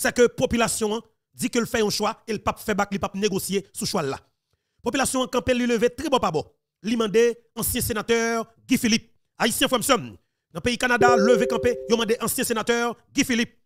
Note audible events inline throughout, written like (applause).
c'est que la population hein, dit qu'elle fait un choix et le pape fait bac, le pape négocier ce choix là. Population campé lui lever très bon pas bon. demande ancien sénateur Guy Philippe, haïtien Fremson. Dans le pays Canada, levé campé, yo mandé ancien sénateur Guy Philippe.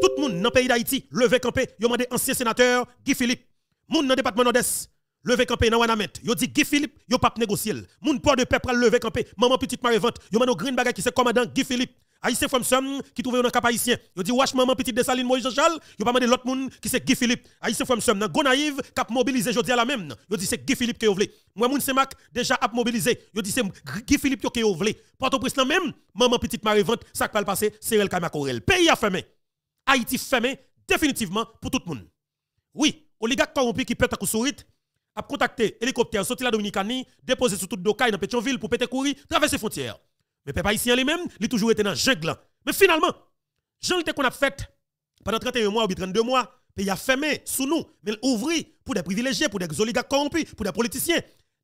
Tout le monde dans le pays d'Haïti, levé campé, yo mandé ancien sénateur Guy Philippe. Moun dans le département nord-est, levé campé dans Wanamet, yo dit Guy Philippe, yo pape négocier. monde port de peuple levé campé, maman petite marie vente, a mandé green bagage qui c'est commandant Guy Philippe. Haïtien from Sam qui trouve un cap haïtien. Yo dit wesh maman petite Dessaline Moïse Jean-Charles, yo pas demander l'autre monde qui c'est Guy Philippe. Haïtien Femme Sam go naïve cap mobilisé. jodi à la même. Yo dit c'est Guy Philippe que yo vle. Moi moun c'est Mac déjà ap mobiliser. Yo dit c'est Guy Philippe que yo vle. Port-au-Prince la même, maman petite Marie Vente, ça qui va le passer, c'est El Kamakorel. Pays a fermé. Haïti fermé définitivement pour tout le monde. Oui, oligarque corrompu qui pète à coussourite a contacté hélicoptère sorti la Dominicanie, déposé sur toute Dokai dans Pétionville pour péter courir, traverser frontières. Mais paysans les mêmes ils il toujours été dans le jungle. Mais finalement, jungle qu'on a fait pendant 31 mois ou 32 mois, pays a fermé sous nous, mais ouvrit pour des privilégiés, pour des oligarques corrompus, pour des politiciens.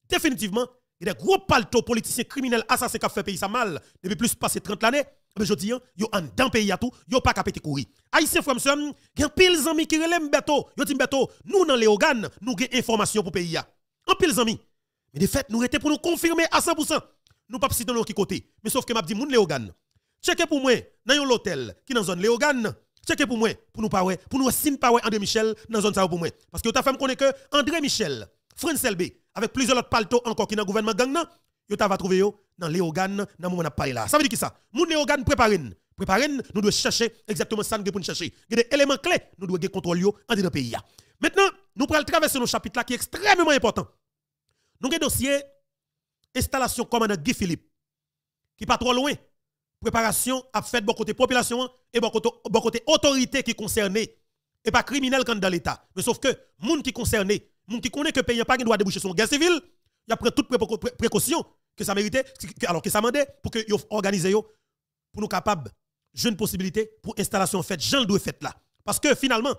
Définitivement, il y a des gros palto politiciens criminels assassins qui ont fait pays ça mal depuis plus de 30 années. Mais je dis, hein, yo en dans pays à tout, yo pas capé courir. Haïtien il y gen pile d'amis qui relève beto, yo dit beto, nous dans les organes, nous des information pour pays a. En pile d'amis. Mais de fait, nous étions pour nous confirmer à 100% nous pas citer qui côté. Mais sauf que m'a dit moun léogan Checker pour moi dans l'hôtel qui dans zone Léogan. Checker pour moi pour nous pas pour nous sim pas André Michel dans zone ça pour moi parce que tu as fait me que André Michel, France LB avec plusieurs autres palto encore qui dans gouvernement gang tu yo trouver dans léogan dans moment n'a parlé là. Ça veut dire qui ça Moun léogan préparez préparez nous devons chercher exactement ça nous pour chercher. Il y a des éléments clés nous devons contrôler en dans le pays. Maintenant, nous prenons traverser nos chapitres qui est extrêmement important. Nous avons dossier installation commandant Guy Philippe, qui pas trop loin. Préparation a fait bon côté population et bon côté, bon côté autorité qui concernée. Et pas criminel quand dans l'État. Mais sauf que, monde qui les monde qui connaît que le pays n'a pas doit déboucher son guerre civile, il a pris toutes les précautions que ça méritait, alors que ça mandait pour que yo organisé pour nous capables, une possibilité pour installation faite, j'en dois faite là. Parce que finalement,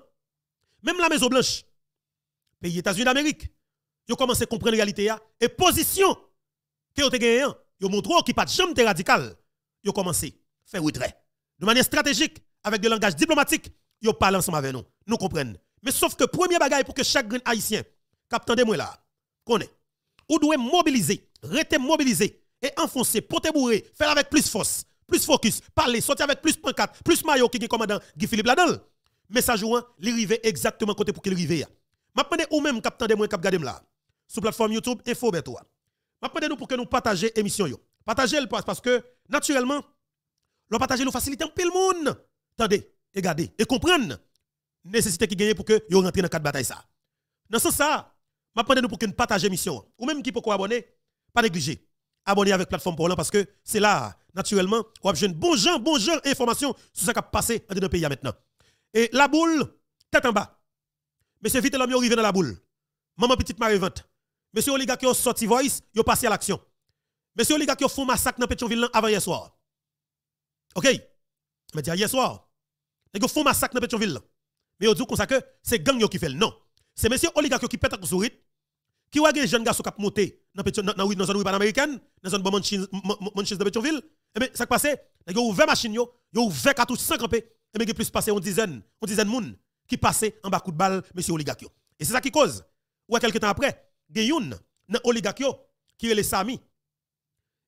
même la Maison Blanche, pays États-Unis d'Amérique, ils ont commencé à comprendre la réalité et position que vous avez gagné, vous montré qui pas jambes radical. Vous commencé à faire retrait. De manière stratégique, avec des langage diplomatique, vous parlez ensemble avec nous. Nous comprenons. Mais sauf que premier bagaille pour que chaque haïtien, captain de moi là, connaît, ou doit mobiliser, rester mobilisé et enfoncer, poter bourré, faire avec plus force, plus focus, parler, sortir avec plus 4, plus maillot qui est commandant Guy Philippe Ladel. Mais ça joue, il arrive exactement côté pour qu'il arrive. Maintenant, ou même captain de moi, cap là, sur plateforme YouTube, info, toi. Je nous pour que nous partagions l'émission. Partagez le parce que, naturellement, le partager nous facilite un peu le monde. Attendez, et regardez, et comprendre nécessité qui gagne pour que vous rentrez dans quatre batailles ça. Dans ce sens, ça, je nous pour que nous partagions l'émission. Ou même qui peut abonner, pas négliger. Abonnez avec plateforme pour parce que c'est là, naturellement, vous avez besoin de bon gens, informations sur ce qui a passé dans le pays maintenant. Et la boule, tête en bas. Monsieur vite l'homme arrivé dans la boule. Maman petite marie vente. Monsieur Oligakio sorti voice, il est passé à l'action. Monsieur Oligakio a fait fait massacre dans Pétionville avant hier soir. OK Je dit hier soir. Il a fait massacre dans Pétionville. Mais a dit que c'est gang qui fait. Non. C'est monsieur Oligakio qui pète à sourit. Qui a des jeunes gars qui ont monté dans une zone américaine, dans la zone de Pétionville. Et eh bien, ça qui passé, ils ont ouvert machine, eh y ont ouvert cartouche 5 campés. Et bien, plus passé une dizaine, une dizaine de monde qui passaient en bas de coup de balle, monsieur Oligakio. Et c'est ça qui cause. Ou quelques temps après, gen nan oligak yo qui est le Sami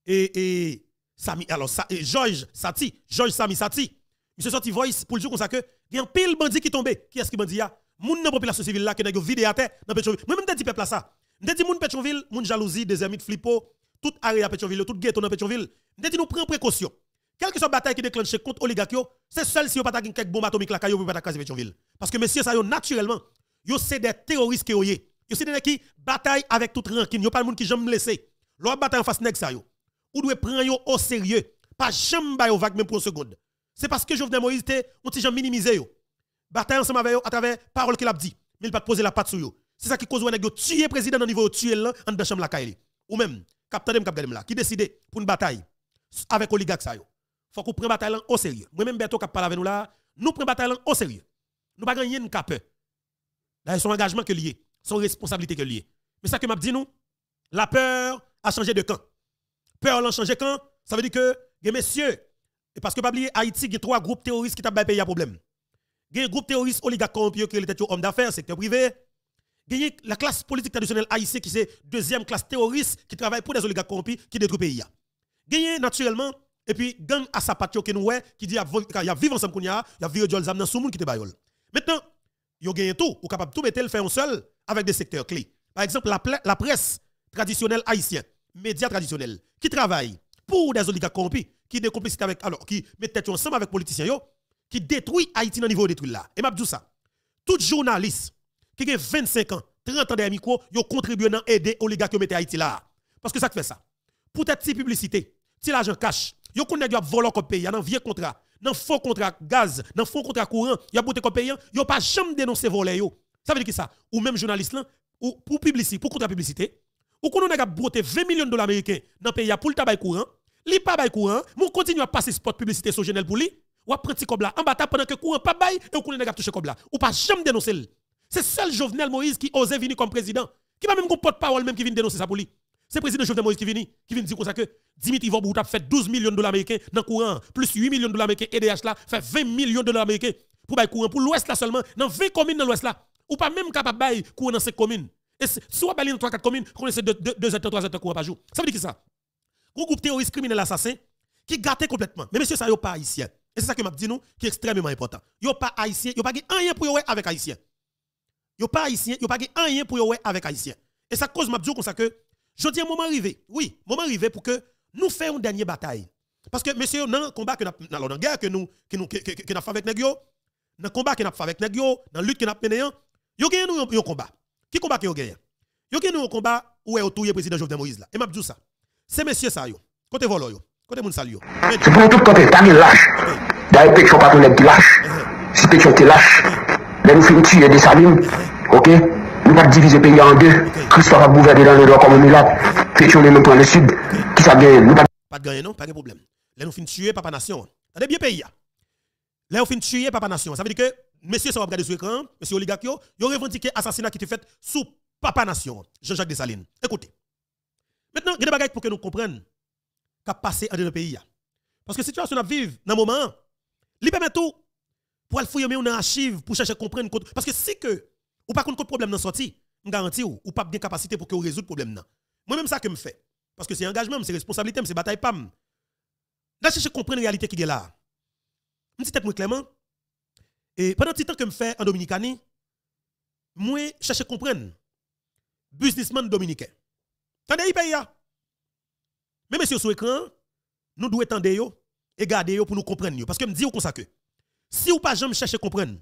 et et Sami alors sa, et George Sati George Sami Sati monsieur sorti voice pour le jour comme ça que il y a un pile bandit qui tombé qui est-ce qui bandit a moun nan population civile là qui nèg vidé à terre dans Pétionville moi même t'ai dit peuple ça m't'a dit moun Pétionville moun jalousie des amis de flippo toute area Pétionville tout ghetto dans Pétionville m't'a dit nous prend précaution quelle que soit bataille qui déclenche contre Oligakio, c'est seul si yo pas quelques bombes atomique là yo peut pas casser Pétionville parce que messieurs ça yo naturellement yo c'est des terroristes qui yo Yo a des qui bataille avec toute rancune, a pas le monde qui jamais blessé. L'on bataille en face nèg ça yo. Ou doit prendre yo au sérieux, pas jamais ba yo vague même pour une seconde. C'est parce que Jovenel Moïse était on ti jamais minimisé yo. Bataille ensemble avec yo à travers parole qu'il a dit, mais il pas poser la patte sur yo. C'est ça qui cause nèg yo tuer président au niveau tuer là en dans chambre la caille. Ou même capitaine de là qui décide pour une bataille avec oligarque ça Faut qu'on prenne bataille au sérieux. Moi même Beto cap parle avec nous là, nous prenons bataille au sérieux. Nous pas gagner une cape. Là son engagement que lié son responsabilité que lié. Mais ça que m'a dit nous, la peur a changé de camp. Peur l'a changé quand ça veut dire que les messieurs et parce que pas oublier Haïti, il trois groupes terroristes qui tapent pays à problème. Il y a un groupe terroriste oligarque corrompu qui est homme d'affaires, secteur privé. la classe politique traditionnelle haïtienne qui c'est deuxième classe terroriste qui travaille pour des oligarques corrompus qui détruisent pays. Il y naturellement et puis gang à patrie qui nous qui dit qu'il y a vivre ensemble il y a viré dans sous monde qui te Maintenant, yo gagne tout, ou capable tout mettre le fait en seul avec des secteurs clés. Par exemple, la, presse traditionnelle haïtienne, médias traditionnels, qui travaillent pour des oligarques corrompus, qui des avec, alors, qui mettent ensemble avec politiciens, yo, qui détruit Haïti dans le niveau détruit là. Et m'a dit ça. Tout journaliste qui a 25 ans, 30 ans derrière micro, yo contribue à aider oligarques qui mettent Haïti là. Parce que ça fait ça. Pour être si publicité, si l'argent cash, yo connaît yo voler comme pays, y a un vieux contrat dans faux contrat gaz, dans faux contrat courant, il y a beauté payant, il pas jamais dénoncé voler yo. Ça veut dire que ça, ou même journaliste là, ou pour publicité, pour contrat publicité, ou qu'on a beauté 20 millions de dollars américains dans pays pour le travail courant, li pas bail courant, mon continue à passer spot publicité sur journal pour lui, ou à prendre petit cobla en bataille pendant que courant pas bail et ou qu'on a touché là, ou pas jamais dénoncé. C'est seul Jovenel Moïse qui osait venir comme président, qui va même porte-parole même qui vient dénoncer ça pour lui. C'est le président Jovenel Moïse qui vient, qui vient dire que Dimitri a fait 12 millions de dollars américains dans le courant, plus 8 millions de dollars américains, EDH là, fait 20 millions de dollars américains pour le courant, pour l'Ouest là seulement, dans 20 communes dans l'Ouest là, ou pas même capable de courir courant dans ces communes. Et si on dans 3-4 communes, on de 2 heures, 3 heures courant par jour. Ça veut dire que ça? Un groupe terroriste criminel assassin qui gâtent complètement. Mais monsieur, ça n'est pas haïtien. Et c'est ça que m'a dit nous, qui est extrêmement important. a pas haïtien, a pas rien pour yo avec haïtien. a pas haïtien, a pas rien pour yo avec haïtien. Et ça cause m'a dit comme que je dis un moment arrivé. Oui, moment arrivé pour que nous fassions une dernière bataille. Parce que, monsieur, dans le combat que nous dans guerre que nous fait avec Negio, dans le combat que nous avons fait avec Negio, dans la lutte que nous mené, nous gagné nous un combat. Qui combat que nous gagné Nous gagné nous un combat où est le président Jovenel Moïse Et m'a dis ça. C'est monsieur ça Côté volo Côté mon C'est pour tout côté, t'as mis lâche. D'ailleurs, Pétion pas tout nèg qui lâche. Eh. Si Pétion te lâche, mais eh. ben, nous finissons tuer des salines. Eh. OK nous avons divisé le pays en deux. Christophe a gouverné dans le nord comme nous pour le sud. Qui ça gagne Nous pas de gagner, non Pas de problème. Là, nous finissons tuer Papa Nation. T'as bien, pays. Là, nous finissons tuer Papa Nation. Ça veut dire que, Monsieur, ça va regarder sur l'écran, Monsieur Oligakio. ils ont revendiqué l'assassinat qui était fait sous Papa Nation, Jean-Jacques Dessalines. Écoutez. Maintenant, il y a des pour que nous comprenions qu'a passé dans le pays. Parce que la situation à vivre dans le moment, il permet tout pour aller fouiller dans l'archive, pour chercher à comprendre. Parce que si que ou pas contre problème dans sorti, je garantis ou, pas bien capacité pour que vous le problème Moi même ça que me fait parce que c'est engagement, c'est responsabilité, c'est bataille pam. Là je comprends la réalité qui est là. Me dites moi clairement et pendant petit temps que je fais en je moi à comprendre businessman dominicain. Tendez pays là. Hein. Mais monsieur sur écran, nous devons tendre yo et garder pour nous comprendre parce que me dit comme ça que si ou pas jamais chercher comprendre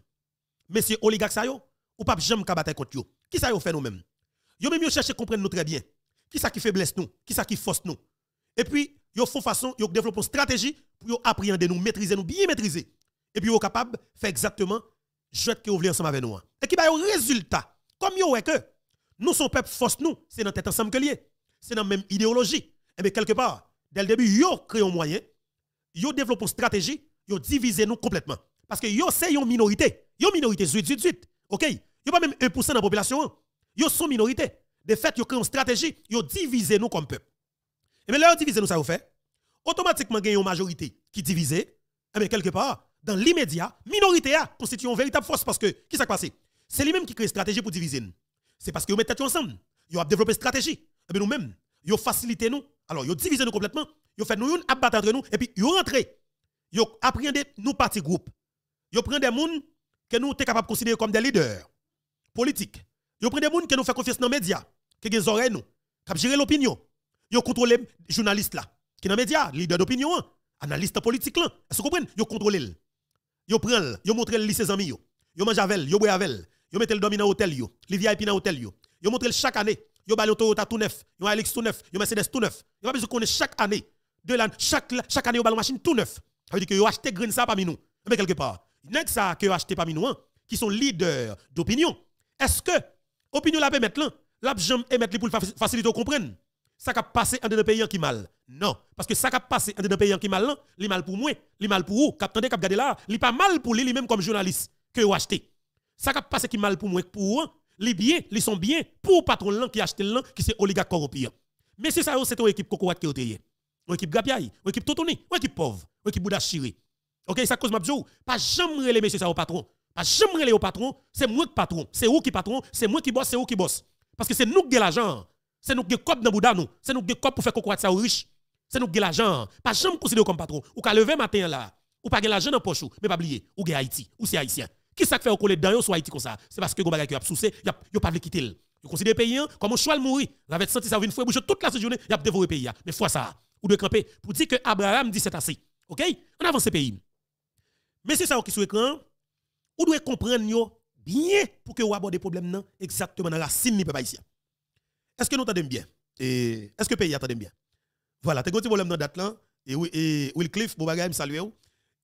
monsieur Oligak ça ou pas jamais bataille contre yo. Qui ça yo fait nous-mêmes Yo même yo cherche comprendre nous très bien. Qui ça qui faiblesse nous Qui ça qui force nous Et puis yo font façon, yo développent une stratégie pour yo appréhender nous, maîtriser nous, bien maîtriser. Et puis yo capable faire exactement ce que vous voulez ensemble avec nous. Hein. Et qui va yo résultat comme yo ouais que nous sommes peuple force nous, c'est dans tête ensemble que lié. C'est dans même idéologie. Et eh bien quelque part, dès le début, yo créé un moyen, yo développe une stratégie, yo divisé nous complètement parce que yo c'est une minorité. Yo minorité zut, zut. OK a pas même 1% de la population. Hein. Yo sont minorité. De fait, yo créent une stratégie, yo divisé nous comme peuple. Et bien, là, diviser nous ça vous fait. Automatiquement, a une majorité qui divisée. Et eh bien, quelque part, dans l'immédiat, minorité a constitue une véritable force parce que, qui s'est passé? C'est lui-même qui crée une stratégie pour diviser nous. C'est parce que vous mettez tête ensemble. Yo ont développé une stratégie. Et eh bien, nous-mêmes, ont facilité nous. Alors, ont divisé nous complètement. Vous fait nous une abattre entre nous. Et puis, rentré. rentrez. Yo apprenez nous parti groupe. Vous prenez des gens que nous sommes capables de considérer comme des leaders politiques. Vous prenez des gens qui nous font confiance dans les médias, qui ont des oreilles, qui l'opinion. Vous contrôlez les journalistes là, qui sont dans les médias, leaders d'opinion, hein, analystes politiques là. Est-ce que vous comprenez Ils contrôlent. Ils prennent, vous montrez les ses amis. Ils vous avec ils boivent avec ils le dominant dans l'hôtel, les VIP dans l'hôtel. vous montrez chaque année, ils balayent Toyota tout neuf, ils un Alex tout neuf, ils Mercedes tout neuf. Ils pas besoin connaître chaque année, de chaque, chaque année, ils balayent machine tout neuf. Ça veut dire qu'ils achetez grain ça parmi nous. Mais quelque part, ça que parmi nous qui sont leaders d'opinion. Est-ce que opinion la mettre là, la jambe émettre pour faciliter comprenne ça qui passé en pays qui mal. Non, parce que ça qui passé en dans pays qui mal là, li mal pour moi, li mal pour vous, cap tendez cap garder là, li pas mal pour lui li même comme journaliste que vous acheté. Ça qui passé qui mal pour moi pour vous, les bien, li sont bien pour patron là qui acheté là qui c'est oligarque corrompu. Mais c'est ça c'est une équipe cocotte qui est une équipe gapiaille, une équipe totoni, une équipe pauvre, une équipe boudachiri. OK, ça cause ma bjou, pas jamais les messieurs ça au patron. Pas jamais les au patron, c'est moi qui patron, c'est vous qui patron, c'est moi qui bosse, c'est vous qui bosse. Parce que c'est nous qui avons l'argent. C'est nous qui avons cop dans bouda nous, c'est nous qui pour faire quoi ça aux riches. C'est nous qui avons l'argent. Pas jamais considéré comme patron. Ou qu'à lever matin là, ou pas l'argent dans poche, mais pas oublier, ou gagne Haïti, ou c'est haïtien. Qui ça fait au collège dans sur Haïti comme ça C'est parce que vous avez souci, vous pas le quitter. Vous considérez pays, hein, comme un choix mourir. Vous avez senti ça, vous une fois bouche toute la journée, vous avez dévoré pays. Mais fois ça, ou de camper pour dire que Abraham dit c'est assez. OK On avance pays. Mais c'est ça qui est sur l'écran. Vous devez comprendre bien pour que vous abordez le problème exactement dans la racine du peuple ici. Est-ce que nous t'aimons bien? est-ce que le pays attend bien? Voilà, tu as un problème dans la date Et, et Will Cliff, bon bagage, saluer.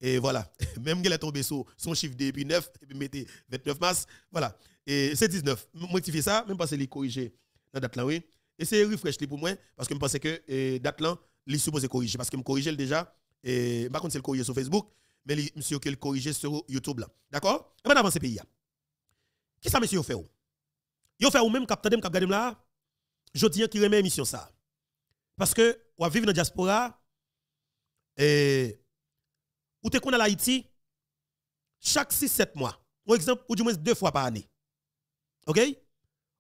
Et voilà, (laughs) même qu'elle est tombé sur son chiffre depuis 9, et puis mettez 29 mars. Voilà, et c'est 19. Moi, ça, même pas que corriger corrigé dans la oui. Et c'est refresh pour moi, parce que je pensais que la eh, date là, supposé corriger, parce que je corrige déjà. Et par contre, c'est le corriger sur Facebook mais monsieur qui le corrige sur YouTube là. D'accord Et eh avant ben, ce pays là. Qui ça monsieur fait Vous vous fait ou même cap vous avez là. Je dis qui remet émission ça. Parce que vous vivez dans la diaspora et ou connu à Haïti chaque 6 7 mois. Par exemple, ou du moins deux fois par année. OK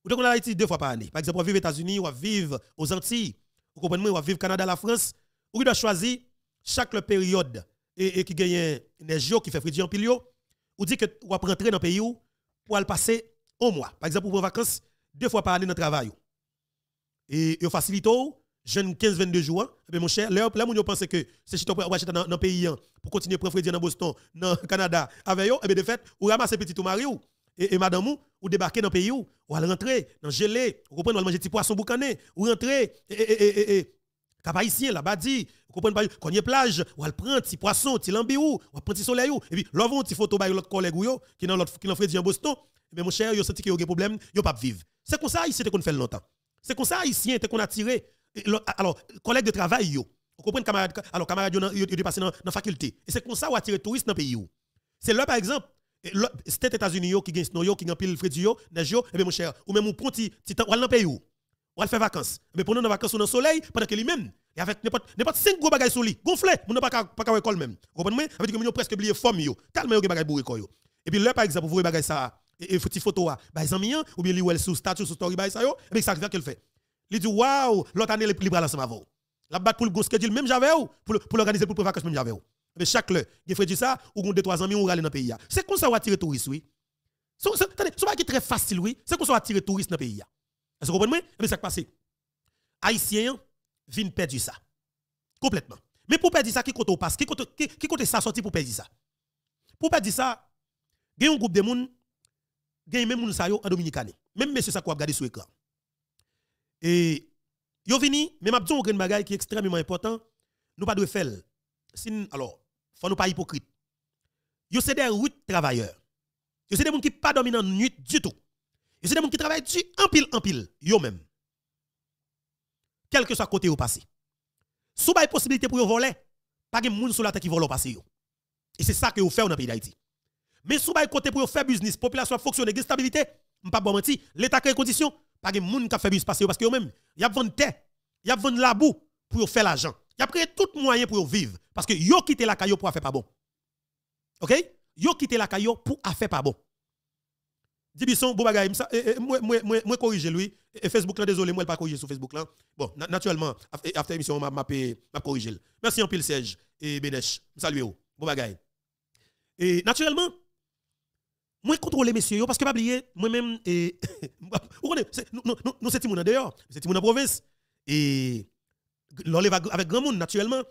Ou connu à Haïti deux fois par année. Par exemple, vous vivez aux États-Unis vous vivre aux Antilles, vous comprenez ou vivre au Canada, la France, Vous doit choisir chaque période et, qui gagne jours qui fait Frédéric Pilio, ou dit que vous rentrer dans le pays pour aller passer un mois. Par exemple, pour prendre vacances, deux fois par année dans le travail. Et vous facilite, jeune 15-22 jours, Et hein. eh mon cher, là, là, vous pensez que c'est si vous acheter dans le pays hein, pour continuer à prendre Frédéric dans Boston, dans le Canada, avec vous, et eh bien de fait, vous ramassez petit ou mari et, madame ou, ou débarquer dans le pays ou aller rentrer dans le gelé, ou reprendre manger petit poisson boucané, ou rentrer et, et, et cap haïtien là-bas dit, vous comprenez pas, quand plage, ou elle prend petit poisson, petit lambi ou, ou petit soleil ou, et puis l'avant petit photo par l'autre collègue ou yo, qui dans l'autre qui dans Freddy Boston, mais mon cher, yo senti qu'il y a des problèmes, yo pas vivre. C'est comme ça ici qu'on fait longtemps. C'est comme ça ici qu'on a tiré alors collègue de travail yo. Vous comprenez camarade, alors camarade yo passé dans la faculté. Et c'est comme ça qu'on a tiré touristes dans le pays C'est là par exemple c'était États-Unis qui gagne Snow, qui gagne pile Freddy, Nejo, et bien mon cher, ou même mon petit, petit, ou dans le pays où ou elle fait vacances. Mais pour pendant les vacances, au dans soleil, pendant que lui-même, il avec n'importe 5 gros bagages sur lui, gonflé, on n'a pas qu'à école même. Vous comprenez Ça veut dire que nous presque oublié forme, tellement il y a des pour yo. Et puis là, par exemple, vous voyez bagages ça, et petit photo, ah. bah, amis, hein, ou bien lui, sur statut, sur story, bah, ça, yo, et eh ça, qu'elle fait. Il dit, waouh, l'autre année, plus est ensemble avec La batte pour le gros schedule, même j'avais, pour l'organiser pour les vacances, même j'avais. Mais eh chaque fois, il fait ça, ou on 2-3 amis, ou aller dans le pays. Ah. C'est comme ça, on attire les touristes, oui. C'est est très facile, oui. C'est comme ça, on attire les touristes dans le pays. Ah. Est-ce que vous comprenez Mais eh ça qui passe. Haïtiens viennent perdre ça. Complètement. Mais pour perdre ça, qui compte passe Qui compte, qui, qui ça sorti pour perdre ça Pour perdre ça, il y a un groupe de monde, il y a même en Dominicane. Même monsieur ça qu'on sur l'écran. Et yo vini, mais m'a dit un bagage qui est extrêmement important, nous pas de faire. Sin, alors, faut pas pas hypocrite. Yo c'est des routes travailleurs. Yo c'est des gens qui pas dominent nuit du tout. Et c'est des gens qui travaillent dessus en pile, en pile, yo même. Quel que soit côté ou passé. Sous des possibilité pour voler, pas de monde sur la terre qui vole au passé. Et c'est ça que vous faites dans le pays d'Haïti. Mais sous des côté pour faire business, population fonctionne, avec stabilité, je pas bon menti, l'État crée conditions, pas de monde qui fait business parce que même, y a vendre terre, y a vendre la boue pour faire l'argent. Y a créé tout moyen pour vivre parce que yo quitté la caillou pour faire pas bon. OK Yo quitté la caillou pour faire pas bon. Dibisson, bon bagay, moi corrige lui. Et Facebook, là, désolé, moi, pas corriger sur Facebook. là. Bon, naturellement, après émission, m'a m'a corrigé. Merci en pile, Serge et Benesh. Salut, bon bagay. Et naturellement, moi, les messieurs, parce que pas oublier, moi-même, (laughs) Vous connaissez, nous, c'est Timoun d'ailleurs, c'est Timoun en province. Et. L'on avec grand monde, naturellement.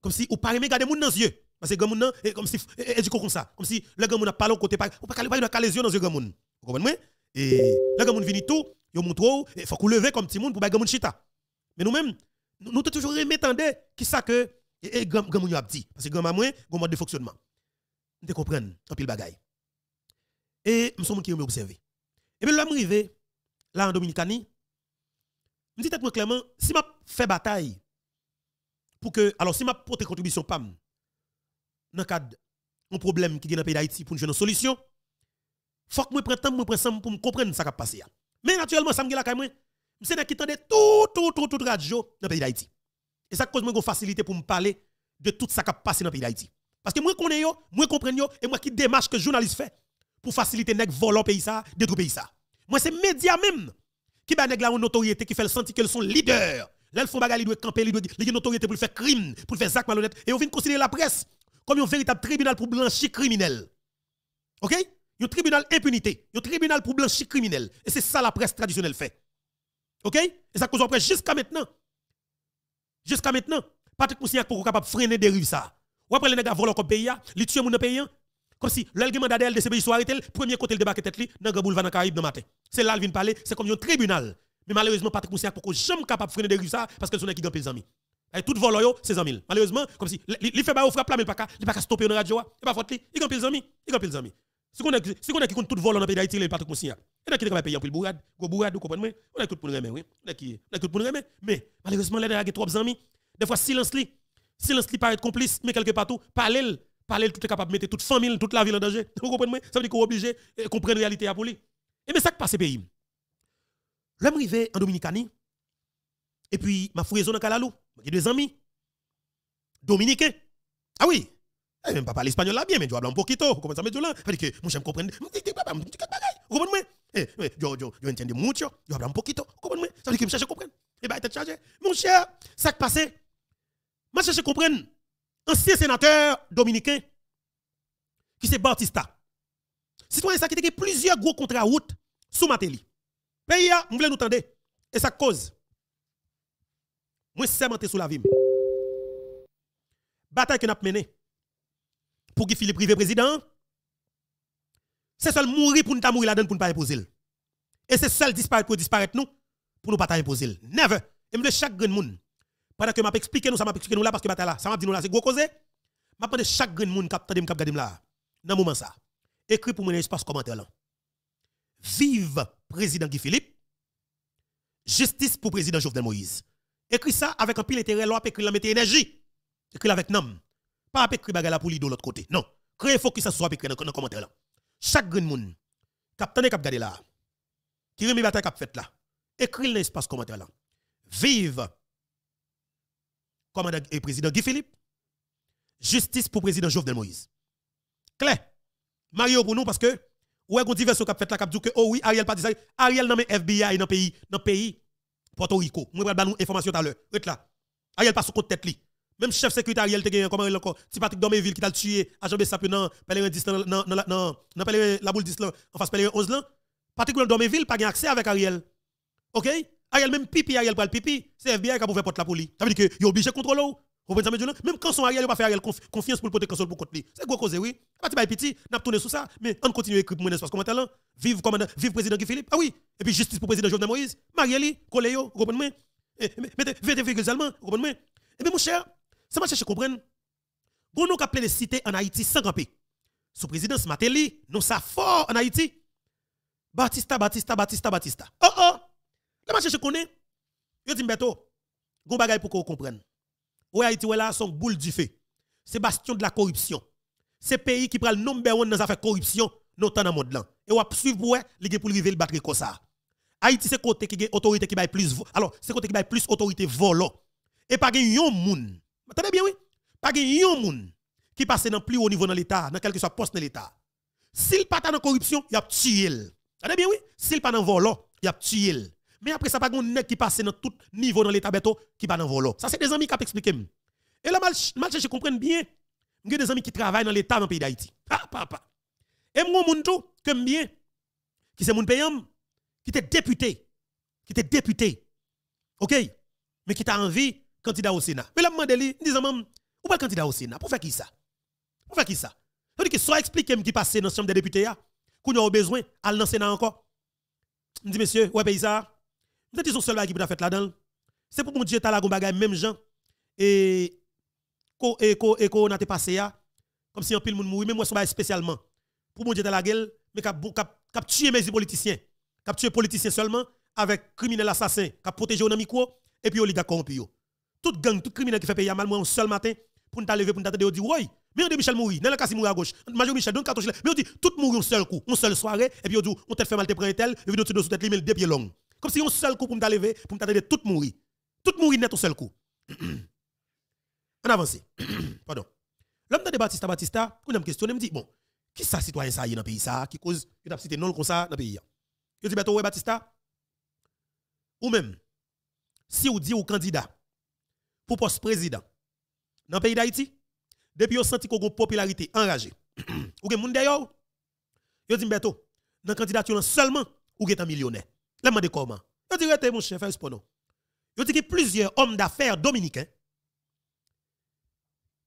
Comme si, ou pas aimer des monde dans les yeux. Parce que grand monde, comme si, et du coup, comme ça. Comme si, le grand monde n'a pas l'autre côté, ou pas les yeux dans les yeux grand monde. Vous comprenez Et là, quand on vient tout, vous montre, il faut que leve comme petit monde pour qu'on chita. Mais nous-mêmes, nous sommes toujours remettant qui ça que et grand grand a dit parce que grand maman grand mode de fonctionnement vous comprenez en pile bagaille et nous sommes qui ont observé et puis l'homme arrivé là en dominicanie me dit moi clairement si m'a fait bataille pour que alors si m'a porté contribution pam dans cadre un problème qui est dans le pays d'Haïti pour une solution faut que je prenne temps, je prenne temps pour comprendre ce qui a passé. Mais naturellement, ça me la moi, c'est qui tendait tout, tout, tout, tout radio dans le pays d'Haïti. Et ça cause moi une facilité pour me parler de tout ce qui a passé dans le pays d'Haïti. Parce que moi connais yo, moi comprends yo, et moi qui démarche que journaliste fait pour faciliter nèg volant pays ça, détruire pays ça. Moi c'est médias même qui ba nèg une autorité qui fait le sentir qu'ils sont leaders. Là ils font bagarre, ils doivent camper, ils doivent une autorité pour faire crime, pour faire actes malhonnêtes. et on vient considérer la presse comme un véritable tribunal pour blanchir criminels. OK un tribunal impunité, un tribunal pour blanchir criminel. Et c'est ça la presse traditionnelle fait. OK Et ça cause après jusqu'à maintenant. Jusqu'à maintenant, Patrick Moussignac pour capable freiner dérive ça. Ou après les nègres volent comme pays, les tuer mon pays comme si gouvernement mandat de pays soit arrêté, premier côté le débat qui tête li dans le boulevard dans Caraïbe dans matin. C'est là vient parler, c'est comme un tribunal. Mais malheureusement Patrick Moussignac pour jamais capable freiner dérive ça parce que son qui gagne les amis. Et tout vol yo, ses amis. Malheureusement, comme si il fait au frappe là mais pas il pas stopper une radio, il pas faute li, il gagne les amis, il gagne les amis. Si on a qui compte tout vol dans le pays d'Haïti, il a pas conscient. Il y a qui de pays pour le bourrade, Le bourrade, vous comprenez On a tout pour remettre, oui. On a tout pour remettre. Mais malheureusement, il y a trois amis. Des fois, silence li. Silence li paraît complice, mais quelque part tout, parler, parler, tout est capable de mettre toute famille, toute la ville en danger. (laughs) Vous comprenez Ça veut dire qu'on est obligé de comprendre la réalité à pour lui. Et mais ça qui passe pays. L'homme arrivé en Dominicanie, et puis ma fouille dans Kalalou, j'ai deux amis, dominicains. Ah oui, je eh, ne pas parler espagnol là bien, mais je parle un poquito. Comment ça me dit là Parce que moi, je comprends. Vous comprenez Eh, yo, yo, yo entiendo mucho. je hablo un poquito. Vous comprenez Ça veut dire que je cherche à comprendre. Eh bien, tête chargé. Mon cher, ça qui passe. Moi, je cherche à comprendre. Ancien sénateur dominicain, qui c'est Bautista. Citoyen, ça qui a plusieurs gros contrats route sous Matéli. Pays, vous voulez nous entendre. Et ça cause. Moi, c'est sous la vie. Bataille que nous avons menée pour Guy Philippe privé président. C'est seul mourir pour nous mourir là-dedans pour ne pas imposer. Et c'est seul disparaître pour disparaître nous pour nous pas imposer. Never. Et de chaque grand monde. Pendant que m'a expliqué nous ça m'a expliqué nous là parce que je là, ça m'a dit nous là c'est gros cause. M'a que chaque grand monde cap tande cap là. Dans moment ça. Écrit pour moi, dans espace commentaire là. Vive président Guy Philippe. Justice pour président Jovenel Moïse. Écris ça avec un pile intérêt, l'op écrit la mettre énergie. Écris avec nom. Pas avec les bagala pour de l'autre côté. Non. Créer focus sur soit dans le commentaire là. Chaque green moun, capitaine et cap garder là. Qui remet bataille cap fait là. Écris l'espace commentaire là. Vive commandant et président Guy Philippe. Justice pour président Jovenel Moïse. Claire. Mario pour nous parce que ouais gon diversion cap fait là cap dit que oh oui Ariel pas dit ça. Ariel nommé FBI dans pays dans pays Porto Rico. Moi vais information tout à l'heure. là. Ariel pas sous compte tête li. Même chef sécuritaire, il a comment il encore. Si Patrick Doméville qui t'a tué, agent Bessapio, dans Pèlerin 10, dans la boule 10, en face Pèlerin 11, là, Patrick Doméville pas accès avec Ariel. OK? Ariel même pipi, Ariel pas le pipi. C'est FBI qui a ouvert porte la police. Ça veut dire qu'il est obligé de contrôler. Vous Même quand son Ariel, n'a pas faire Ariel confiance pour le porter console pour contre lui. C'est gros cause, oui. Pas de petit, n'a pas tourné sous ça, mais on continue à écrire mon espace comment Vive commandant, vive président Guy Philippe. Ah oui. Et puis justice pour président Jovenel Moïse. Marielle, Coléo, vous comprenez? Mettez 20 virgules allemands, vous comprenez? Et bien mon cher, c'est moi de comprendre. Pour nous appeler les cités en Haïti sans camper. Sous présidence Matéli, nous ça fort en Haïti. Batista, Batista, Batista, Batista. Oh oh. Là moi je dis Yo dit Mbeto, gon bagay pour qu'on comprenne. compreniez. Haïti ou là son boule du feu. C'est bastion de la corruption. C'est pays qui prend le number one dans affaires corruption dans le monde là. Et on suivre pour les pour le battre comme ça. Haïti c'est côté qui a autorité qui baille plus alors c'est côté qui baille plus autorité volant. Et pas exemple, yon Attendez bien, oui. Pas de yon moun qui passe dans plus haut niveau dans l'État, dans quel que soit poste dans l'État. S'il pas dans la corruption, il a tué. Attendez bien, oui. S'il pas dans le volo il a tué. Mais après ça, pas un mec qui passe dans tout niveau dans l'État qui pas dans le volo Ça, c'est des amis qui expliqué Et là, mal, mal je comprends bien. J'ai des amis qui travaillent dans l'État dans le pays d'Haïti. Ah, papa. Et moi, mon tout, comme bien, qui c'est mon payant, qui était député, qui était député, ok, mais qui t'a envie candidat au Sénat. Mais Mandela demande même, ou pas candidat au Sénat, pour faire qui ça Pour faire qui ça Je veux que soit expliquer qui passe dans la chambre des députés, ah, qu'on a besoin, à dans Sénat encore. Je dis, monsieur, ouais, ça, vous êtes seuls seul qui peut faire là-dedans. C'est pour mon Dieu, t'as la même gens, et pas passé là, comme si un pile monde même moi, suis spécialement. Pour mon Dieu, t'as la gueule, mais cap tuer mes politiciens, capturer politiciens seulement, avec criminels assassins, cap protéger au et puis toute gang, tout criminel qui fait payer mal, moi, un seul matin, pour nous lever, pour nous attendre, on dit, oui, mais on dit Michel mourir, dans le cas, il mourir à gauche, Major Michel, donc, cartouche, mais on dit, tout mourir un seul coup, une seule soirée, et puis on dit, on t'a fait mal, t'es prêt et tel, et puis on te tête, deux pieds longs. » Comme si un seul coup pour nous lever, pour nous attendre, tout mourir. Tout mourir net un seul coup. on (clears throat) avance. (clears throat) Pardon. L'homme de Batista Batista, quand me questionne, me dit, bon, qui ça, citoyen, ça, y est dans le pays, ça, qui cause, il a cité non comme ça, dans le pays. Il dit, ben, toi, Batista, ou même, si vous dit au candidat, pour poste président dans le pays d'Haïti, depuis vous senti qu'on a popularité enragée, (clears throat) ou gen moun d'ailleurs, yo dit Beto, dans candidature seulement, ou gen un millionnaire. La demande comment? Yo dit rete mon dit que plusieurs hommes d'affaires dominicains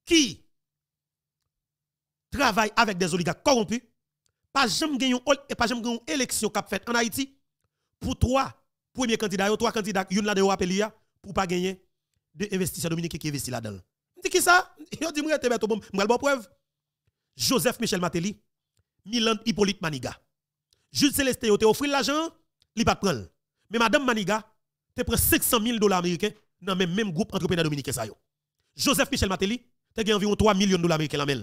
qui travaillent avec des oligarques corrompus, pas jamais gen une élection en Haïti pour trois premiers candidats, trois candidats, yon la de ou pour pas gagner de investisseurs dominicains qui investissent là-dedans. dis qui ça (laughs) Yo tu je vais bon, bonne preuve. Joseph Michel Matéli, Milan Hippolyte Maniga. Jules Celeste tu as offert l'argent, il a pas prendre. Mais Madame Maniga, tu prend 500 000 dollars américains dans le même, même groupe entrepreneur dominicain. Joseph Michel Matéli, tu as environ 3 millions de dollars américains la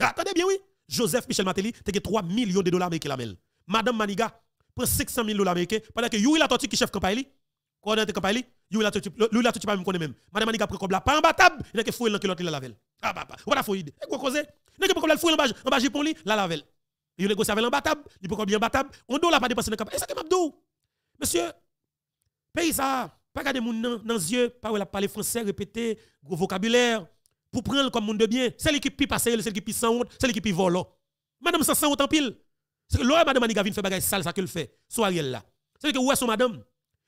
ah, Attendez bien, oui. Joseph Michel Matéli, tu as 3 millions de dollars américains la Maniga, Madame Maniga, prend 600 000 dollars américains pendant que Yuri tortue qui chef campagne, la campagne, lui là tu pas me même. Madame Anika prend comme pas imbattable, il a que fouiller que l'autre la lavelle. Ah papa, ou pas fouiller. Et quoi causer Il a que comme fouiller en bas pour lui la lavelle. Il négocie avec l'imbattable, il peut bien imbattable. On doit la pas dépassé dans cap. Et ça que m'abdou. Monsieur paye ça, pas garder nom dans les yeux, pas parler français répéter gros vocabulaire pour prendre comme monde de bien. C'est l'équipe qui passe, celle l'équipe qui sans honte, c'est l'équipe qui vole. Madame sans sent autant pile. C'est que l'homme madame Anika vient faire bagage sale ça qu'elle fait. Soit Ariel là. C'est que où est son madame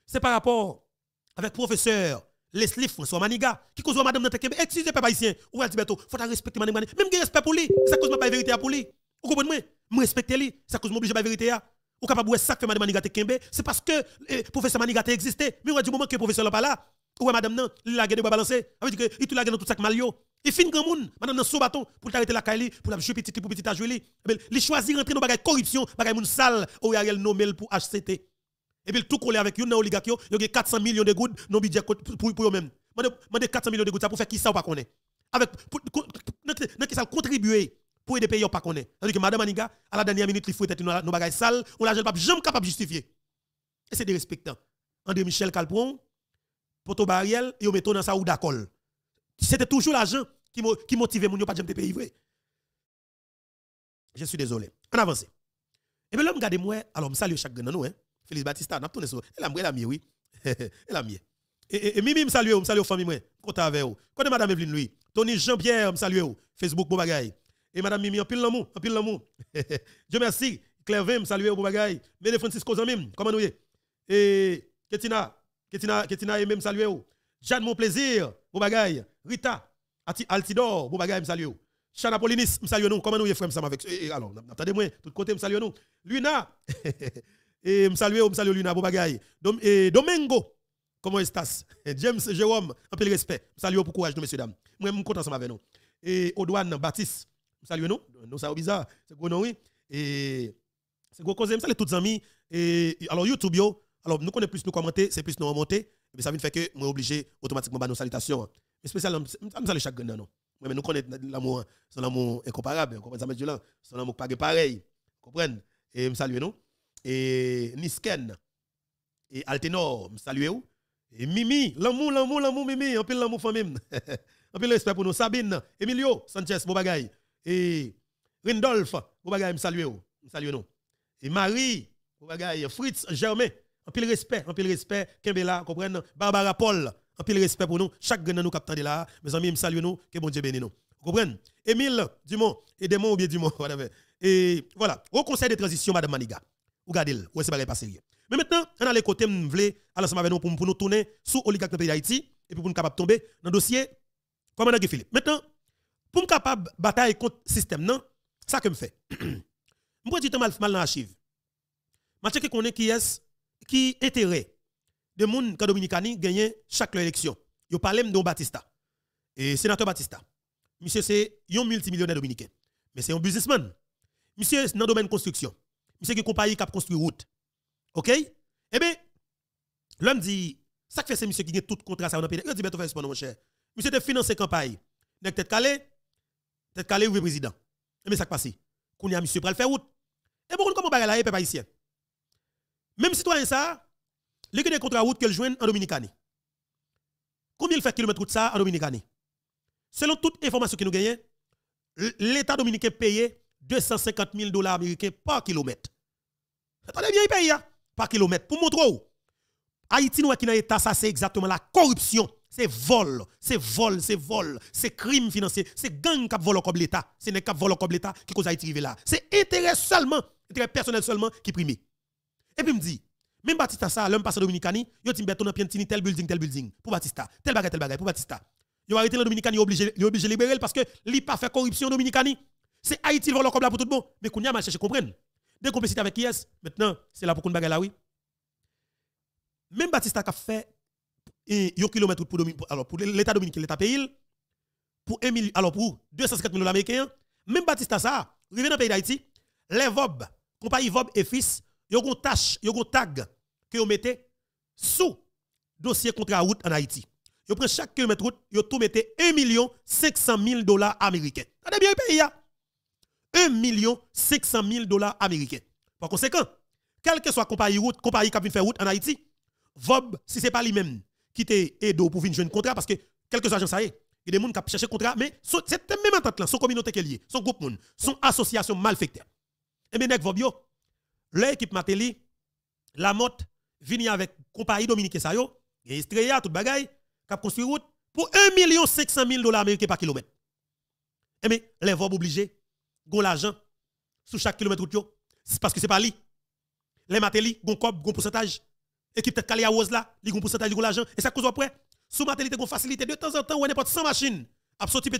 C'est par rapport avec professeur Leslie François Maniga, qui cause madame dans Tekembe, excusez moi haïtien, ou elle dit faut respecter madame Maniga, même respect pour lui, ça cause pas vérité pour lui. Vous comprenez moi? respecte lui, ça cause m'oblige pas vérité Ou capable de ça que madame Maniga Tekembe, c'est parce que eh, professeur Maniga existé, mais on du moment que professeur n'a pas là, ou madame non, il a gagné de balancer, ça veut dire tout la dans tout ça malio. Il fin grand monde, madame dans son bâton pour t'arrêter la caille pour la petite, petit pour petit à jouer. Eh ben, il choisit rentrer dans bagay corruption, bagay moun sale, ou Ariel nommé pour HCT. Et puis tout collé avec une oligarque, il y a 400 millions de gouttes non budget pour eux-mêmes. Mandez 400 millions de gouttes pour faire qui ça ou pas connaît. Avec qui ça contribuer pour aider pays ou pas connaît. cest que madame Aniga à la dernière minute il faut être nos bagages sales, on la pas jamais capable de justifier. Et c'est dérespectant. André Michel Calpron, Poto Bariel et metto dans ça ou d'accord. C'était toujours l'argent qui qui motivait mon pas jamais pays vrai. Je suis désolé. On avance. Et eh bien l'homme garde moi, alors salut chaque grand nous hein. Félix Batista, n'a tourné sur. Elle a mieux, elle oui. Elle a mieux. (laughs) Et, Mimi, me salue, me salue famille, moi. Compte avec vous. Compte madame Evelyne lui? Tony Jean-Pierre, me salue, Facebook, bon bagaille. Et madame Mimi, en pile l'amour, en pile l'amour. (laughs) Dieu merci. Claire Vem, salue, bon bagaille. Mene Francisco Zamim, comment nous Et Ketina, Ketina, Ketina, et même salue. Jeanne, mon plaisir, bon bagaille. Rita, Altidor, bon bagaille, me salue. Chana Polinis, me salue nous. Comment nous, frère, me avec. Alors, attendez-moi, tout côté, me salue nous. Luna, (laughs) Et me salue, me salue Luna Bobagay. Dom, et Domingo, comment est-ce James, Jérôme, un peu de respect. Me salue pour courage de messieurs, dames. Moi, je suis content avec nous. Et Odouane Baptiste, me salue nous. Nous, ça bizarre. C'est gros, non, oui. Et c'est gros cause, me salue tous les amis. Et alors, YouTube, alors nous connaissons plus nous commenter, c'est plus nous remonter. Mais ça veut dire que moi, obligé automatiquement de bah, nos salutations. Hein. spécialement, je salue chaque gagnant, Mais nous connaissons l'amour, son hein. amour incomparable. Hein. vous comprenez ça, mais là, son amour pas pareil. Comprendre? Et me nous et Nisken et Altenor, saluez vous et Mimi, l'amour, l'amour, l'amour, Mimi, en peu l'amour famille, en pile respect pour nous, Sabine, Emilio, Sanchez, Bobagay, et Rindolphe, Bobagay, saluez vous saluez nous, et Marie, Bobagay, Fritz, Germain, en pile respect, en pile respect, Kembela, comprenez, Barbara Paul, en pile respect pour nous, chaque grand nous captant de là, mes amis, saluez nous, que bon Dieu bénisse nous. Vous comprenez? Emile, Dumont, et Demont ou bien Dumont, (laughs) whatever. Et voilà, au conseil de transition, Madame Maniga ou regardez, ou c'est pas sérieux. Mais maintenant, on a les côtés, on à nous pour nous tourner sous oligarque de pays d'Haïti, et puis pour nous capable tomber dans le dossier, Comment on Philippe. Maintenant, pour nous capable battre contre le système, non, ça que me fait. Je vais dire mal, mal dans l'archive. Je vais qu'on qui est, qui intérêt de monde qui Dominicani gagne chaque élection. Je parle de Batista. Et sénateur Batista. Monsieur, c'est un multimillionnaire dominicain. Mais c'est un businessman. Monsieur, dans le domaine de construction monsieur qui compagnie qui a construit route. OK Eh bien, l'homme dit ça fait c'est monsieur qui a tout contrat ça dans pays. Il dit fais ben, pas mon cher. Monsieur de financer campagne. Nèg tête calé. Tête calé ou président. Et eh mais ça qui passé. Qu'on a monsieur pour faire route. Et eh bon comment va là peuple haïtien. Même citoyen ça, les des contrats route qu'elle joigne en Dominicani. Combien il fait kilomètre route ça en Dominicani Selon toute information que nous gagnons, l'État dominicain payé 250 000 dollars américains par kilomètre. Attendez bien, pays, hein, par kilomètre. Pour montrer où Haïti, nous, qui dans l'État, ça, c'est exactement la corruption. C'est vol, c'est vol, c'est vol, c'est crime financier, c'est gang qui vole comme l'État. C'est n'est qui vole comme l'État qui cause Haïti arriver là. C'est intérêt seulement, intérêt personnel seulement qui prime. Et puis me dit, même Batista ça, l'homme passé Dominicani, yo dit un dans tel building, tel building pour Batista, tel bagage, tel bagage pour Batista. Yo arrêté le Dominicani obligé, obligé libérer parce que l'IPA pas fait corruption Dominicani. C'est Haïti, le comme pour tout le monde. Mais qu'on y a mal comprendre. Dès qu'on avec qui est, maintenant, c'est là pour qu'on bagaille là, oui. Même Batista qui a fait un kilomètre pour, pour l'État dominicain, l'État pays, pour, million, alors, pour 250 000 dollars américains, même Batista ça, revient dans le pays d'Haïti, les VOB, compagnie VOB et fils, ils ont une tâche, ils ont un tag que vous mettez sous dossier contre la route en Haïti. Vous prenez chaque kilomètre route, vous tout mettez 1 500 000 dollars américains. avez bien le pays. Hein. 1 million 500 000 dollars américains. Par conséquent, quel que soit compagnie route, compagnie qui a faire route en Haïti, Vob, si ce n'est pas lui-même qui t'a aidé pour venir jouer un contrat, parce que quel que soit ça y est, il y a des gens qui cherchent un contrat, mais c'est même entente son communauté qui est liée, son groupe, son association malfaite. Et eh bien, Vob, l'équipe Matéli, la motte, vient avec compagnie Dominique Sayo, et Estrella, tout bagaille, qui construit route pour 1 500 000 dollars américains par kilomètre. Et eh bien, les Vob obligés gon l'argent sous chaque kilomètre route parce que c'est pas lui. Les mateli, gon cop, gon pourcentage. Équipe de Kali à Rose là, pourcentage, gon l'argent et ça cause après. Sous Matéli te gon facilité de temps en temps ou n'importe 100 machines à sortir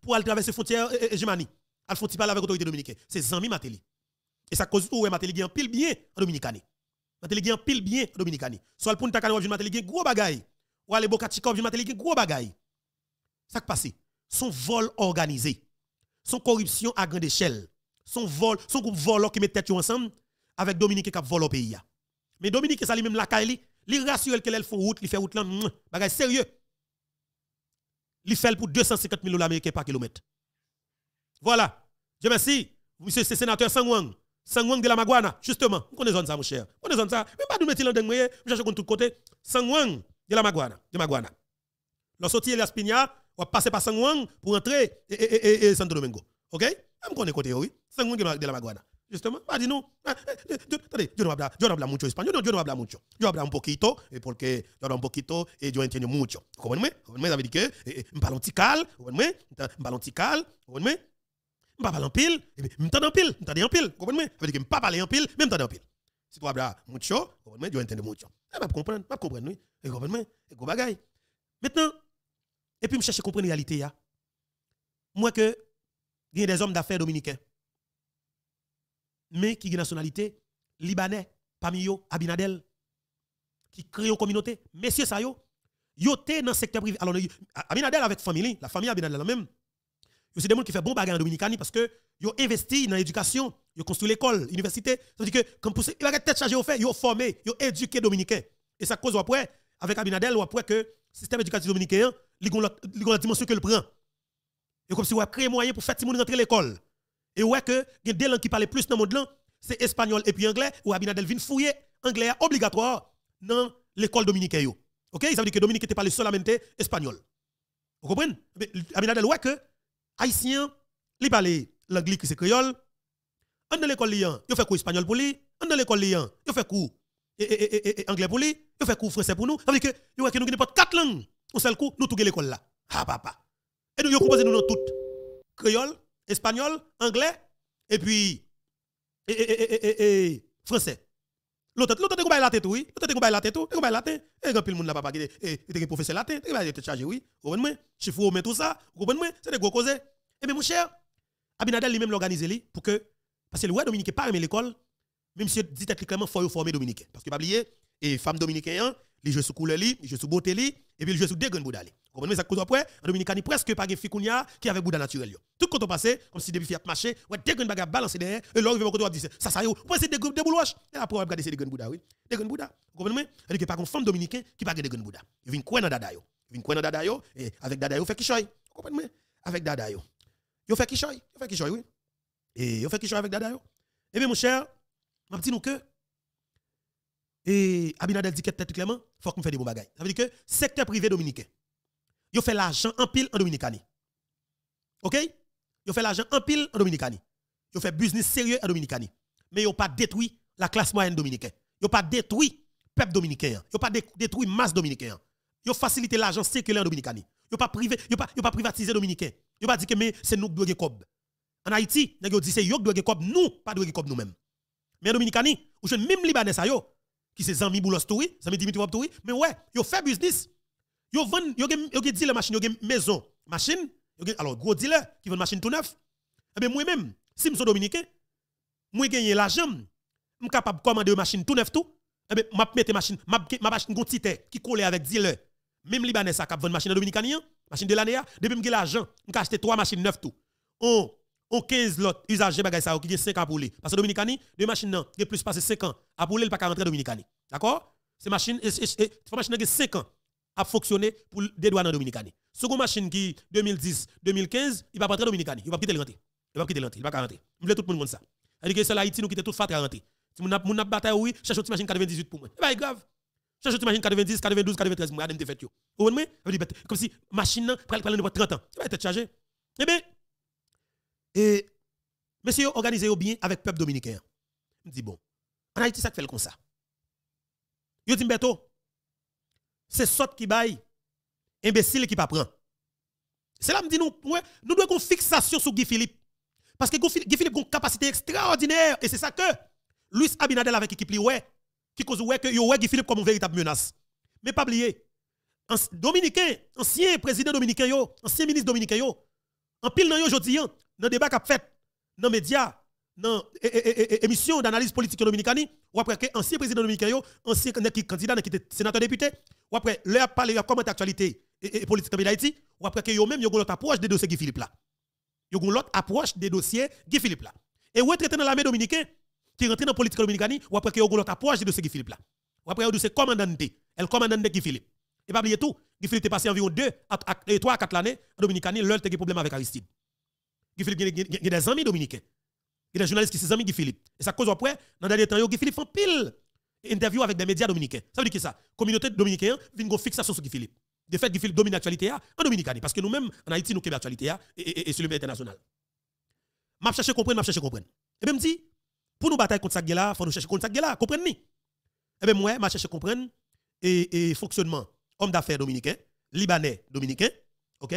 pour aller traverser frontière et euh, Germanie. Euh, Al font parler avec autorité dominicaine. C'est Zami Matéli. Et ça cause ou Matéli gagne pile bien en Dominicani. Matéli gagne pile bien en Dominicani. Soit le point ta calé mateli gagne gros bagaille. Ou aller Boca Chica Matéli gagne gros bagaille. Ça passe, son vol organisé son corruption à grande échelle, son vol, son groupe volant qui met tête ensemble avec Dominique qui a volé au pays. Mais Dominique ça lui-même la caille, il rassure qu'elle fait route, il fait route là, sérieux. Il fait pour 250 000 dollars américains par kilomètre. Voilà. Je merci. Monsieur le sénateur Sangwang. Sangwang de la Maguana, justement. Vous connaissez ça, mon cher. Vous connaissez ça. Mais pas nous mettre l'endroit, vous cherchez de tous côté. Sangwang de la Maguana. De Maguana. Lorsque la Pignard, ou passer par Sangouang pour entrer et, et, et, et Santo Domingo. OK Je connais côté, oui. Sangouang de la Maguana. Justement, pas dit non. Attendez, yo no habla, yo no habla mucho español, yo no habla mucho. Yo habla un poquito, porque yo hablo un poquito et yo entiendo mucho. Comprenez-moi? Comprenez-moi, ça veut dire que je eh, eh, parle en tical, comprenez-moi? Je parle en tical, comprenez-moi? Je parle en pile, et je parle en pile, je en pile, comprenez-moi? Ça veut dire que je parle en pile, mais je en pile. Si tu hablas mucho, comprenez-moi? Yo entiendo mucho. Je eh, comprends, je comprends, oui. Comprenez-moi? Et comprenez-moi? Et go bagaille. Maintenant, et puis, je cherche à comprendre la réalité. Hein. Moi, que des hommes d'affaires dominicains, mais qui ont nationalité libanais, parmi eux, Abinadel, qui créent une communauté. Messieurs, ça, yo, yo dans le secteur privé. Alors, Abinadel avec famille, la famille Abinadel, la même. c'est des gens qui font bon bagarre en Dominicanie parce que yo investi dans l'éducation, yo construit l'école, l'université. Ça veut dire que, comme vous, il va tête chargée au fait, yo formé, yo éduqué dominicain. Et ça cause, après, avec Abinadel, après que le système éducatif dominicain, li la dimension le prend. Et comme si on a créé moyen pour faire tout rentrer l'école. Et ouais que il y a des langues qui parlent plus dans le monde c'est espagnol et puis anglais ou Abinadel vient fouiller anglais obligatoire dans l'école dominicaine. OK, ça veut dire que Dominique était à solamente espagnol. Vous comprenez Abinadel ouais que haïtien il parle l'anglais qui c'est créole. On dans l'école liant, il fait cours espagnol pour lui, on dans l'école liant, il fait cours et, anglais pour lui, il fait cours français pour nous. Ça veut dire que il que nous quatre langues on seul coup, nous tout l'école là. Ah papa. Et nous, nous composons nous dans tout. Créole, espagnol, anglais, et puis et, et, et, français. L'autre, l'autre, t'es combattu la tête, oui. L'autre, t'es combattu la tête, oh? t'es combattu la tête. Et eh, quand le monde là, papa, eh, t'es un professeur la tête, t'es te chargé, oui. Vous comprenez? Chiffre, vous tout ça. Vous comprenez? C'est des gros causes. Et eh bien, mon cher, Abinadel lui-même l'organise lui pour que, parce que le roi dominicain parle aimé l'école, même si dit clairement, il faut former dominicain, Parce que, pas oublier, et femme dominicaine, les jeux sous couleur, les joue sous beauté, et puis il joue sous des grandes bouddhas. Vous comprenez ça cause après, en presque pas de Fikounia qui avait Bouddha naturel. Tout quand on passait, comme si depuis Fiat marché, ouais, des grandes bagages balancées derrière, et l'autre veut vous dire, ça, ça y est, ouais, c'est des grandes Et après, on va regarder, ces des grandes bouddhas, oui. Des grandes bouddhas. Vous comprenez n'y a pas de femme dominicaine qui parle des grandes bouddhas. Il vient quoi dans Dadayo Il vient quoi dans Dadayo Et avec Dadayo, fait qui choy. Vous comprenez Avec Dadayo. Il fait qui choy Il fait qui choy, oui. Et il fait qui choy avec Dadayo. Eh bien, mon cher, m'a dit que et Abinadel dit tête clairement, il faut que nous fasse des bons bagages. Ça veut dire que secteur privé dominicain, il fait l'argent en pile en Dominicani. OK Il fait l'argent en pile en Dominicanie. Il fait business sérieux en Dominicani. Mais il pas détruit la classe moyenne dominicaine. Il pas détruit le peuple dominicain. Il pas détruit la masse dominicaine. Il facilité l'argent circulaire en Dominicanie. Il pas pas privatisé dominicain. Il pas dit que c'est nous qui devons En Haïti, il a dit c'est nous qui devons cob, nous pas nous-mêmes. Mais en Dominicani, ou je même libanais ça yo, qui c'est Zami Boulos ça Zami Dimitri Wap mais ouais, yo fait business. yo vendent, yo gen dealer machine, ils maison, machine, alors gros dealer qui vend machine tout neuf. Eh bien moi-même, si je suis dominicain, moi gagne l'argent, je suis capable de commander une machine tout neuf tout. Eh bien, m'a mette machine, m'a m'a machine qui colle avec dealer. Même libanais ça cap vend machine dominicanien, machine de l'année, depuis me l'argent, je acheter trois machines neuf tout ou 15 lot usager bagay ça qui 5 ans pour lui parce que dominicani deux machines nan qui plus passé 5 ans à pour lui pas rentrer dominicani d'accord ces machines machine machines qui 5 ans a fonctionné pour dédouaner en dominicani Second machine qui 2010 2015 il va rentrer dominicani il va quitter le il va quitter le il va rentrer je voulais tout le monde comme ça c'est que la Haiti nous quitte tout fat à rentrer si mon mon bataille oui cherche une machine 98 pour moi c'est eh ben, grave cherche une machine 90 92 93 moi adem te fait yo vous comprenez comme si machine nan pral 30 ans tu va être chargé eh bien et monsieur, organisez bien avec le peuple dominicain. Je dis bon, en Haïti, ça fait comme ça. Yo dis « c'est sot qui baille, imbécile qui pas prend. C'est là me dit nous, nous devons une fixation sur Guy Philippe. Parce que Guy Philippe a une capacité extraordinaire. Et c'est ça que Luis Abinadel avec l'équipe li qui cause ouais que vous Guy Philippe comme une véritable menace. Mais pas oublier, Dominicain, ancien président dominicain ancien ministre dominicain en pile dans yo hein, dans le débat qu'a fait dans les médias, dans l'émission eh, eh, eh, d'analyse politique dominicani, ou après que ancien président dominicain, ancien candidat qui était sénateur député, ou après leur parler, leur commenter actualité et, politique de d'Haïti, ou après que yo même ils l'autre approche des dossiers Guy Philippe là. Ils ont l'autre approche des dossiers Guy Philippe là. Et ou traité dans l'armée dominicaine, qui rentrée dans la politique dominicaine, ou après que ils eu l'autre approche des dossiers Guy Philippe là. Ou après, ils ont dossier commandante, elle commandante Guy Philippe. Et pas oublier tout, Guy Philippe est passé environ 2 à 3 4 années en Dominicaine, l'autre a problème avec Aristide. Il Philippe a des amis dominicains. Il y a des journalistes qui sont amis Guy Philippe. Et ça cause après, dans les derniers temps, Guy Philippe fait pile interview avec des médias dominicains. Ça veut dire que ça, communauté dominicaine vient fixation sur Guy Philippe. De fait, Guy Philippe domine l'actualité hein, en Dominicanie. Parce que nous-mêmes, en Haïti, nous avons l'actualité hein, et, et, sur le plan international. Je cherche à comprendre, je cherche à comprendre. Et bien, je dis, pour nous battre contre ça, il faut nous chercher contre ça, comprenez Et eh bien, moi, je cherche à comprendre et, et fonctionnement homme d'affaires dominicain, libanais dominicain, ok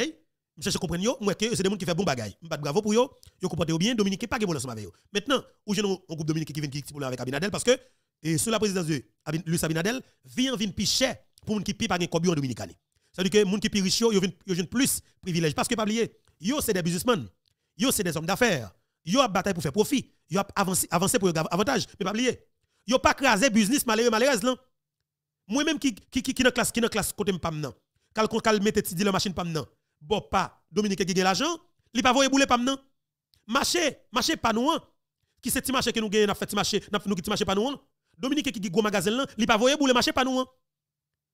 je comprends yo, moi que c'est des gens qui fait bon Pas bravo pour yo, yo comporté bien Dominique pas de bon ensemble avec yo. Maintenant, ou j'ai un groupe Dominique qui vient qui pour avec Abinadel parce que et sous la présidence de Luis Abinadel, vient vient picher pour moun qui pi pas gain en Dominicani. Ça à dire que moun qui pi riche yo, yo vient plus privilège parce que pas oublier, yo c'est des businessmen, yo c'est des hommes d'affaires, yo a bataille pour faire profit, yo a avancer avancer pour avantage, mais pas oublier. Yo pas craser business malheureux malheureuse là. Moi même qui qui qui dans classe qui dans classe côté pam nan. Kal cal mette ti di la machine pas nan bon pas Dominique qui gagne l'argent, il pas voyer bouler pas non. Marché, marché pas nous qui c'est ti marché que nous gagne n'a fait ti marché, n'a nous qui ti marché pas nous. Dominique qui gagne gros magasin là, il pas voyer bouler marché pas nous.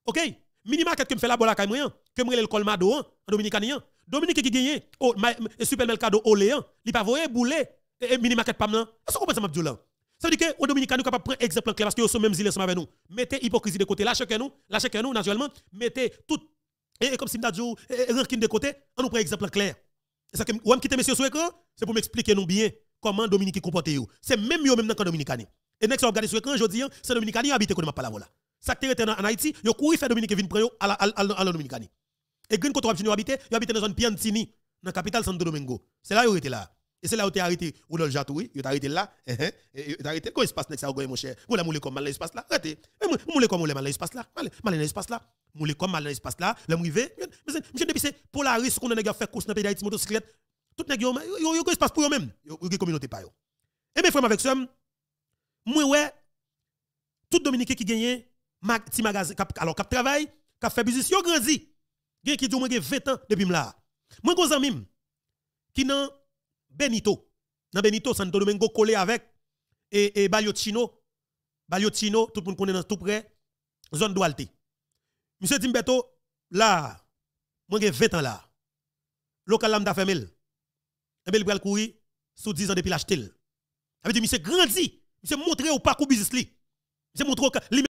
OK Mini market que me fait la bola kay moi, que me le colmado en dominicanien. Dominique qui gagne au supermercado Oléan, il pas voyer bouler et e mini market pas non. Est-ce que ça veut dire que au Dominicain nous capable prendre exemple clair parce que sont même sont avec nous. Mettez hypocrisie de côté. Lâchez que nous, lâchez nous naturellement, mettez toute et comme si m'dadjou, erreur qui de côté, on nous prend un exemple clair. C'est ça que vous monsieur sur l'écran, c'est pour m'expliquer nous bien comment Dominique comporte. C'est même mieux même dans Dominicani. Et next regardez sur l'écran, je dis, hein, c'est Dominicani habite qu'on m'a pas la voilà. Ça qui était en Haïti, yo couru faire Dominique vinn prendre à la Dominicani. Et green quand on habite, il habite dans une zone Piantini, dans la capitale Santo Domingo. C'est là où étaient là. Et c'est là où tu es arrêté. Ronald Jatoui, tu es arrêté là. Tu eh, eh, eh, es arrêté. Quoi, espace n'est-ce pas, mon cher Ou l'avez moulé comme mal l'espace là. Arrêtez. Moulé comme mal l'espace là. Mal l'espace là. Moulé comme mal l'espace là. L'homme rivé. Mais depuis c'est pour la risque qu'on a fait course dans le pays d'Haïti, motocyclette. Tout le monde a se espace pour eux-mêmes. Ils ont une communauté pas. eux. Et mes frères avec ça, moi, ouais, tout Dominique qui gagne, petit magasin, alors cap travail, cap fait business, yo grandi. Gen qui dit, moi, 20 ans depuis là. Moi, gros ami, qui nan Benito. Dans Benito, Santo Domingo collé avec et, et Baliotino. tout le monde connaît dans tout près, zone d'Oualte. Monsieur Timbeto, là, moi j'ai 20 ans là. Local l'âme m'a Et bien, il pral courir sous 10 ans depuis l'acheter. Avec dit, monsieur grandi. Monsieur montré au parcours business li. Monsieur montré au